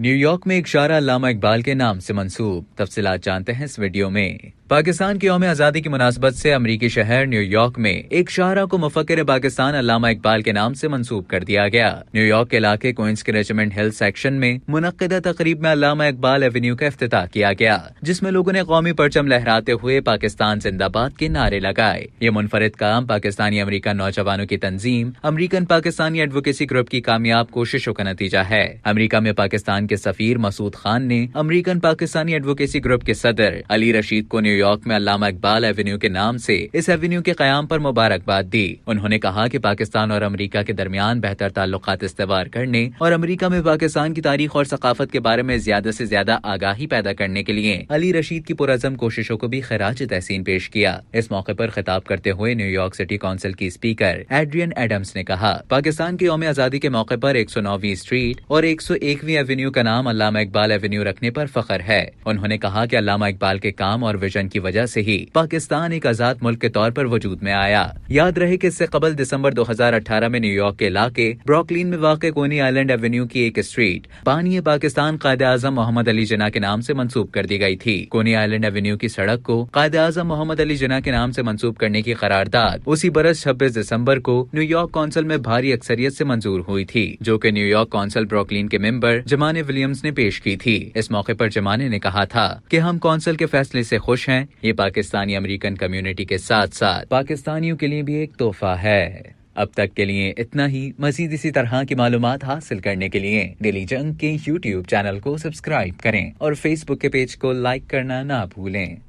New York में एक शारा लामा इकबाल के नाम से मंसूब तफसीत जानते हैं इस वीडियो में पाकिस्तान की यौम आज़ादी की मुनासबत से अमरीकी शहर न्यूयॉर्क में एक शाहरा को मुफकर पाकिस्तान अलामा इकबाल के नाम से मनसूब कर दिया गया न्यूयॉर्क के इलाके कोइंस के रेजिमेंट हिल सेक्शन में मुनदा तकरीब में अलामा इकबाल एवेन्यू का अफ्ताह किया गया जिसमें लोगों ने कौमी परचम लहराते हुए पाकिस्तान जिंदाबाद के नारे लगाए ये मुनफरद काम पाकिस्तानी अमरीकन नौजवानों की तंजीम अमरीकन पाकिस्तानी एडवोकेसी ग्रुप की कामयाब कोशिशों का नतीजा है अमरीका में पाकिस्तान के सफीर मसूद खान ने अमरीकन पाकिस्तानी एडवोकेसी ग्रुप के सदर अली रशीद को न्यू न्यूयॉर्क में अलामा इकबाल एवेन्यू के नाम से इस एवेन्यू के क्याम पर मुबारकबाद दी उन्होंने कहा कि पाकिस्तान और अमरीका के दरमियान बेहतर ताल्लुक इस्तेवाल करने और अमरीका में पाकिस्तान की तारीख और सकाफत के बारे में ज्यादा ऐसी ज्यादा आगाही पैदा करने के लिए अली रशीद की पुरजम कोशिशों को भी खराज तहसीन पेश किया इस मौके आरोप खिताब करते हुए न्यूयॉर्क सिटी काउंसिल की स्पीकर एड्रियन एडम्स ने कहा पाकिस्तान की योम आज़ादी के मौके आरोप एक सौ नौवीं स्ट्रीट और एक सौ एकवी एवेन्यू का नाम अलामा इकबाल एवेन्यू रखने आरोप फखर है उन्होंने कहा की अलामा इकबाल के काम और विजन संगठन की वजह से ही पाकिस्तान एक आजाद मुल्क के तौर पर वजूद में आया याद रहे कि इससे कबल दिसंबर 2018 में न्यूयॉर्क के इलाके ब्रॉकलिन में वाक़ कोनी आइलैंड एवेन्यू की एक स्ट्रीट पानी पाकिस्तान कायद आजम मोहम्मद अली जना के नाम से मंसूब कर दी गई थी कोनी आइलैंड एवेन्यू की सड़क को कायद आजम मोहम्मद अली जना के नाम से मंसूब करने की करारदाद उसी बरस छब्बीस दिसम्बर को न्यूयॉर्क कौंसिल में भारी अक्सरियत ऐसी मंजूर हुई थी जो की न्यूयॉर्क कौंसिल ब्रॉकलिन के मेंबर जमाने विलियम्स ने पेश की थी इस मौके आरोप जमाने ने कहा था की हम कौंसिल के फैसले ऐसी खुश हैं हैं ये पाकिस्तानी अमेरिकन कम्युनिटी के साथ साथ पाकिस्तानियों के लिए भी एक तोहफा है अब तक के लिए इतना ही मजीद इसी तरह की मालूम हासिल करने के लिए डेली जंग के यूट्यूब चैनल को सब्सक्राइब करें और फेसबुक के पेज को लाइक करना ना भूलें